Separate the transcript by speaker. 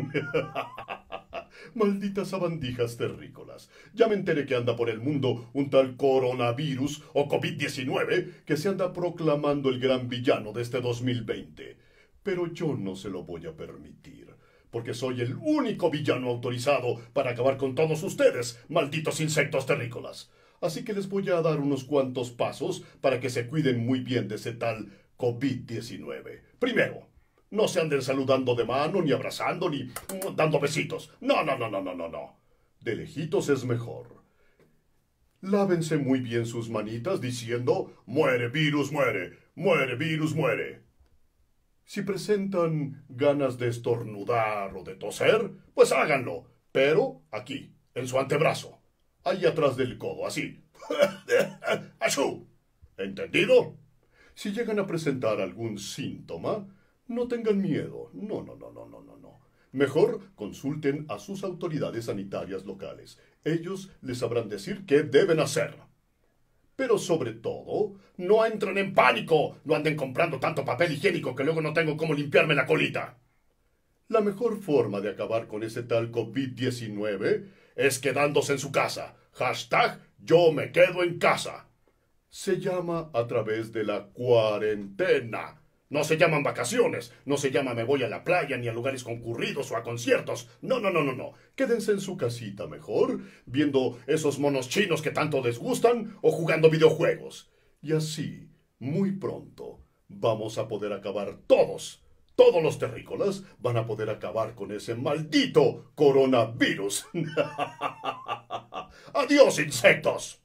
Speaker 1: Malditas abandijas terrícolas. Ya me enteré que anda por el mundo un tal coronavirus o COVID-19 que se anda proclamando el gran villano de este 2020. Pero yo no se lo voy a permitir, porque soy el único villano autorizado para acabar con todos ustedes, malditos insectos terrícolas. Así que les voy a dar unos cuantos pasos para que se cuiden muy bien de ese tal COVID-19. Primero, no se anden saludando de mano, ni abrazando, ni mm, dando besitos. No, no, no, no, no, no, no. De lejitos es mejor. Lávense muy bien sus manitas diciendo, muere virus, muere, muere virus, muere. Si presentan ganas de estornudar o de toser, pues háganlo, pero aquí, en su antebrazo, ahí atrás del codo, así. ¿Entendido? Si llegan a presentar algún síntoma, no tengan miedo. No, no, no, no, no, no, no. Mejor consulten a sus autoridades sanitarias locales. Ellos les sabrán decir qué deben hacer. Pero sobre todo, no entren en pánico. No anden comprando tanto papel higiénico que luego no tengo cómo limpiarme la colita. La mejor forma de acabar con ese tal COVID-19 es quedándose en su casa. Hashtag yo me quedo en casa. Se llama a través de la cuarentena. No se llaman vacaciones, no se llama me voy a la playa ni a lugares concurridos o a conciertos. No, no, no, no, no. Quédense en su casita mejor, viendo esos monos chinos que tanto les gustan o jugando videojuegos. Y así, muy pronto, vamos a poder acabar todos. Todos los terrícolas van a poder acabar con ese maldito coronavirus. Adiós, insectos.